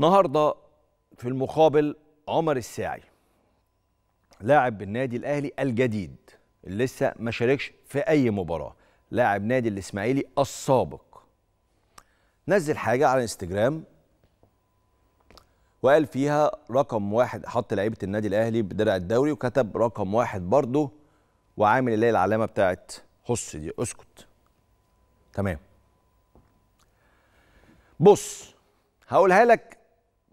النهارده في المقابل عمر الساعي لاعب النادي الاهلي الجديد اللي لسه ما شاركش في اي مباراه لاعب نادي الاسماعيلي السابق نزل حاجه على انستجرام وقال فيها رقم واحد حط لعيبه النادي الاهلي بدرع الدوري وكتب رقم واحد برضه وعامل اللي هي العلامه بتاعت خص دي اسكت تمام بص هقولها لك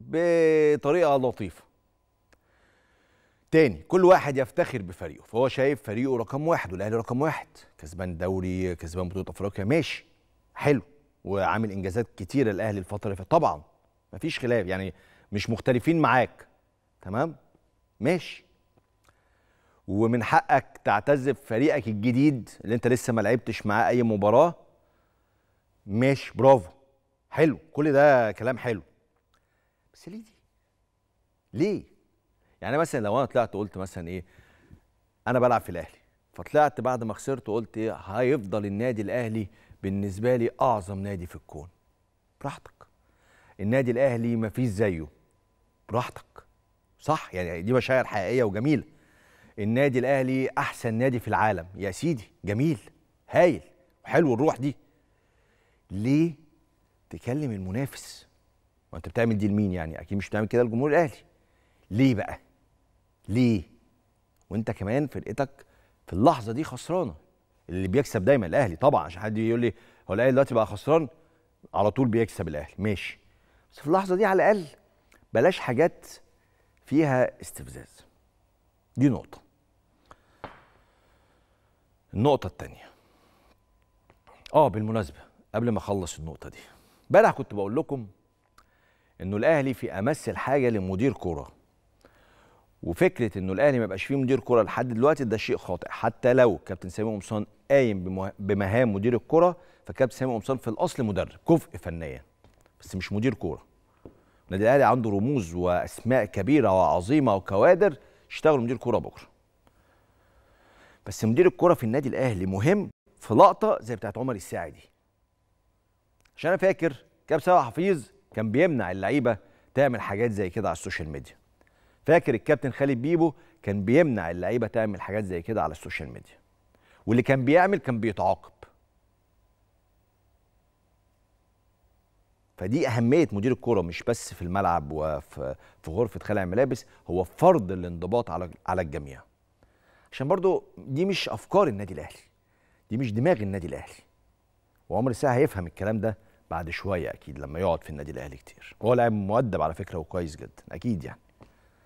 بطريقه لطيفه تاني كل واحد يفتخر بفريقه فهو شايف فريقه رقم واحد والاهلي رقم واحد كسبان دوري كسبان بطوله افريقيا ماشي حلو وعامل انجازات كتيره الاهلي الفتره اللي فاتت طبعا مفيش خلاف يعني مش مختلفين معاك تمام ماشي ومن حقك تعتز بفريقك الجديد اللي انت لسه ما لعبتش معاه اي مباراه ماشي برافو حلو كل ده كلام حلو بس ليه دي؟ ليه؟ يعني مثلا لو انا طلعت قلت مثلا ايه انا بلعب في الاهلي فطلعت بعد ما خسرت وقلت ايه هيفضل النادي الاهلي بالنسبه لي اعظم نادي في الكون براحتك النادي الاهلي ما فيش زيه براحتك صح يعني دي مشاعر حقيقيه وجميله النادي الاهلي احسن نادي في العالم يا سيدي جميل هايل وحلو الروح دي ليه تكلم المنافس وانت بتعمل دي لمين يعني اكيد مش بتعمل كده الجمهور الاهلي ليه بقى ليه وانت كمان فرقتك في اللحظه دي خسرانه اللي بيكسب دايما الاهلي طبعا عشان حد يقول لي هو الاهلي دلوقتي بقى خسران على طول بيكسب الاهلي ماشي بس في اللحظه دي على الاقل بلاش حاجات فيها استفزاز دي نقطه النقطه الثانيه اه بالمناسبه قبل ما اخلص النقطه دي امبارح كنت بقول لكم انه الاهلي في امس الحاجه لمدير كوره وفكره انه الاهلي ما يبقاش فيه مدير كوره لحد دلوقتي ده شيء خاطئ حتى لو كابتن سامي قمصان قايم بمهام مدير الكوره فكابتن سامي قمصان في الاصل مدرب كفء فنيا بس مش مدير كوره النادي الاهلي عنده رموز واسماء كبيره وعظيمه وكوادر يشتغلوا مدير كوره بكره بس مدير الكوره في النادي الاهلي مهم في لقطه زي بتاعت عمر الساعي دي عشان انا فاكر كابتن سامي حفيظ كان بيمنع اللعيبه تعمل حاجات زي كده على السوشيال ميديا فاكر الكابتن خالد بيبو كان بيمنع اللعيبه تعمل حاجات زي كده على السوشيال ميديا واللي كان بيعمل كان بيتعاقب فدي اهميه مدير الكوره مش بس في الملعب وفي في غرفه خلع الملابس هو فرض الانضباط على على الجميع عشان برضو دي مش افكار النادي الاهلي دي مش دماغ النادي الاهلي وعمر الساعه هيفهم الكلام ده بعد شويه اكيد لما يقعد في النادي الاهلي كتير هو لاعب مؤدب على فكره وكويس جدا اكيد يعني